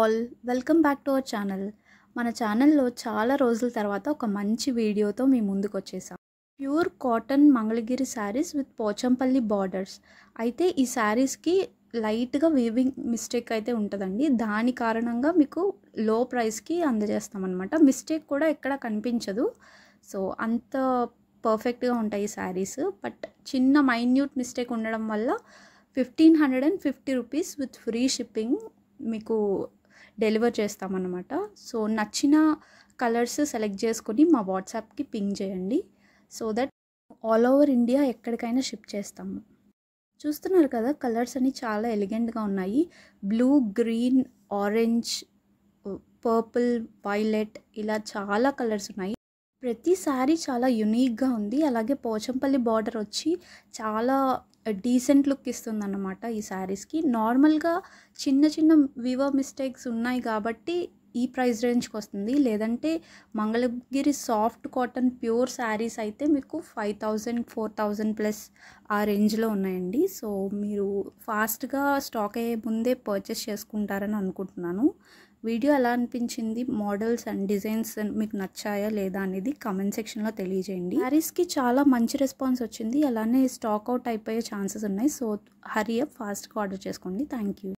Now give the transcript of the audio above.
all welcome back to our channel మన ఛానల్లో చాలా రోజుల తర్వాత ఒక మంచి వీడియోతో మీ ముందుకు వచ్చేసాం pure cotton Mangalagiri sarees with Pochampally borders అయితే ఈ శారీస్కి లైట్గా వీవింగ్ మిస్టేక్ అయితే ఉంటుందండి దాని కారణంగా మీకు లో ప్రైస్కి అందజేస్తామన్నమాట మిస్టేక్ కూడా ఎక్కడ కనిపించదు సో అంత పర్ఫెక్ట్గా ఉంటాయి ఈ శారీస్ బట్ చిన్న మైన్యూట్ మిస్టేక్ ఉండడం వల్ల fifteen hundred and fifty rupees with free shipping మీకు డెలివర్ చేస్తామన్నమాట సో నచ్చిన కలర్స్ సెలెక్ట్ చేసుకొని మా వాట్సాప్కి పింగ్ చేయండి so that all over India ఎక్కడికైనా షిప్ చేస్తాము చూస్తున్నారు కదా కలర్స్ అన్నీ చాలా ఎలిగెంట్గా ఉన్నాయి blue green orange purple violet ఇలా చాలా కలర్స్ ఉన్నాయి ప్రతి సారీ చాలా యునీక్గా ఉంది అలాగే పోచంపల్లి బార్డర్ వచ్చి చాలా డీసెంట్ లుక్ ఇస్తుంది అన్నమాట ఈ శారీస్కి నార్మల్గా చిన్న చిన్న వివో మిస్టేక్స్ ఉన్నాయి కాబట్టి ఈ ప్రైస్ రేంజ్కి వస్తుంది లేదంటే Mangalagiri soft cotton pure sarees అయితే మీకు five thousand four thousand plus ఆ రేంజ్లో ఉన్నాయండి సో మీరు ఫాస్ట్గా స్టాక్ అయ్యే ముందే పర్చేస్ చేసుకుంటారని అనుకుంటున్నాను వీడియో ఎలా అనిపించింది మోడల్స్ అండ్ డిజైన్స్ మీకు నచ్చాయా లేదా అనేది కమెంట్ సెక్షన్లో తెలియజేయండి శారీస్కి చాలా మంచి రెస్పాన్స్ వచ్చింది అలానే స్టాక్ అవుట్ అయిపోయే ఛాన్సెస్ ఉన్నాయి సో హరియప్ ఫాస్ట్గా ఆర్డర్ చేసుకోండి థ్యాంక్ యూ